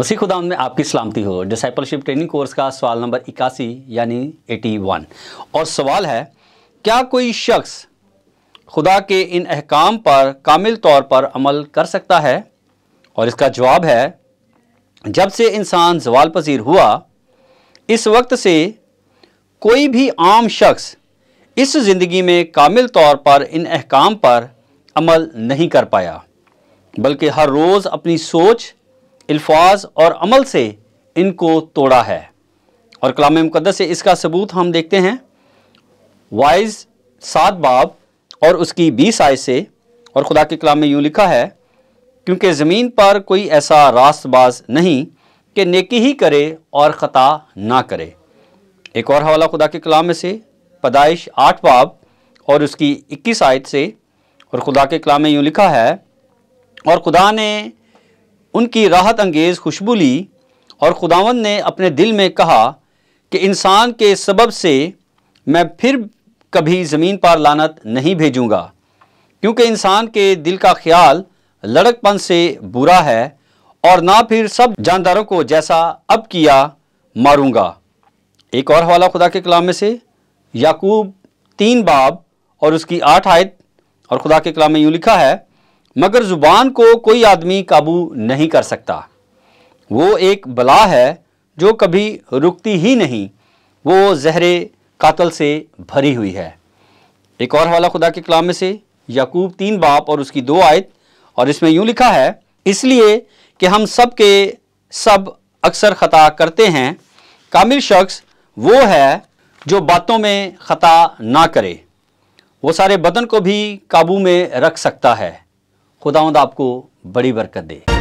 मसीह खुदा में आपकी सलामती हो डिसाइपलशिप ट्रेनिंग कोर्स का सवाल नंबर इक्यासी यानी 81 और सवाल है क्या कोई शख्स खुदा के इन अहकाम पर कामिल तौर पर अमल कर सकता है और इसका जवाब है जब से इंसान जवाल पजीर हुआ इस वक्त से कोई भी आम शख्स इस ज़िंदगी में कामिल तौर पर इन अहकाम पर अमल नहीं कर पाया बल्कि हर रोज़ अपनी सोच अल्फाज और अमल से इनको तोड़ा है और कलाम मुकदस से इसका सबूत हम देखते हैं वाइज सात बाब और उसकी बीस आय से और खुदा के कलाम में यूँ लिखा है क्योंकि ज़मीन पर कोई ऐसा रास्तबाज नहीं कि नेकी ही करे और ख़ता ना करे एक और हवाला खुदा के कलाम में से पदाइश आठ बाब और उसकी इक्कीस आयत से और खुदा के कलाम में यूँ लिखा है और खुदा ने उनकी राहत अंगेज़ खुशबू ली और खुदावन ने अपने दिल में कहा कि इंसान के सबब से मैं फिर कभी ज़मीन पर लानत नहीं भेजूँगा क्योंकि इंसान के दिल का ख्याल लड़कपन से बुरा है और ना फिर सब जानदारों को जैसा अब किया मारूंगा एक और हवाला खुदा के कलाम में से याकूब तीन बाब और उसकी आठ आयत और खुदा के कलाम में यूँ लिखा है मगर ज़ुबान को कोई आदमी काबू नहीं कर सकता वो एक बला है जो कभी रुकती ही नहीं वो जहरे कातल से भरी हुई है एक और हवाला खुदा के कलाम में से याकूब तीन बाप और उसकी दो आयत और इसमें यूँ लिखा है इसलिए कि हम सब के सब अक्सर ख़ता करते हैं कामिल शख्स वो है जो बातों में ख़ता ना करे वो सारे बदन को भी काबू में रख सकता है खुदाउंद आपको बड़ी बरकत दे